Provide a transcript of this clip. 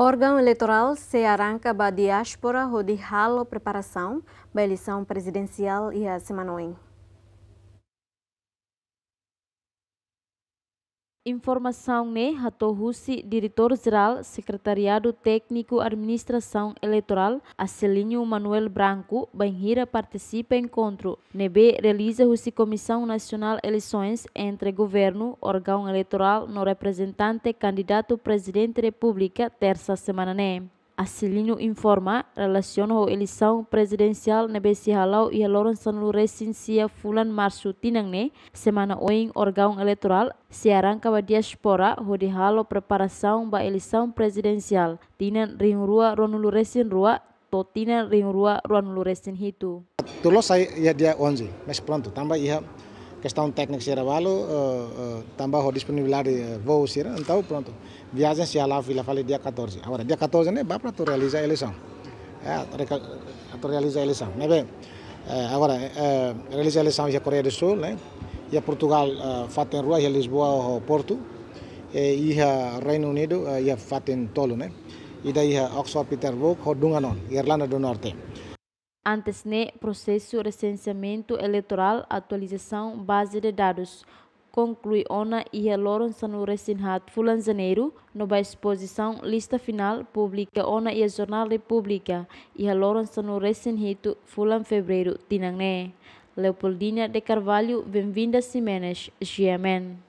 Órgão eleitoral se arranca para a diáspora, o de preparação, para a eleição presidencial e a semana Informação né, Rato Russi, diretor-geral, Secretariado Técnico Administração Eleitoral, Acelinho Manuel Branco, Benhira participa encontro. NB realiza Russi Comissão Nacional Eleições entre Governo, Órgão Eleitoral, no representante candidato Presidente da República, terça semana né. asilinu informa, relaciona a presidensial ne na iya loron sanlu resin sia fulan marsu tinang ne semana oing elektoral eleitoral, se arranca a ho di halo preparação ba elisau presidensial tinan ring rua ronulu resin rua, to tinan ring rua ronulu resin hitu. tulos saya ia ya dia onzi, mes pronto, tambah ia kestaun teknik era uh, trabalho disponibilidade de eh, voo, então pronto. Viagem se lá, Vila dia 14. Agora, dia 14, né, vai para tu realizar eh, a eleição. É, tu realiza a eleição, né, bem? agora, é, realiza a eleição já Coreia do Sul, né? E a Portugal, eh, fato em rua, e a Lisboa, o Porto. E a Reino Unido, e a em tolo, né? E daí a Oxford, Peterborough, Dunganon, Irlanda do Norte. Antes, né, processo de recenseamento eleitoral, atualização, base de dados conclui ona e a Sanu no Resinhat Janeiro, nova exposição Lista Final, publica ona e a Jornal República e a Loron Sanu Resinhito Fulan Fevereiro, Tinangné. Leopoldina de Carvalho, Bem-vinda Simenes, Giamen.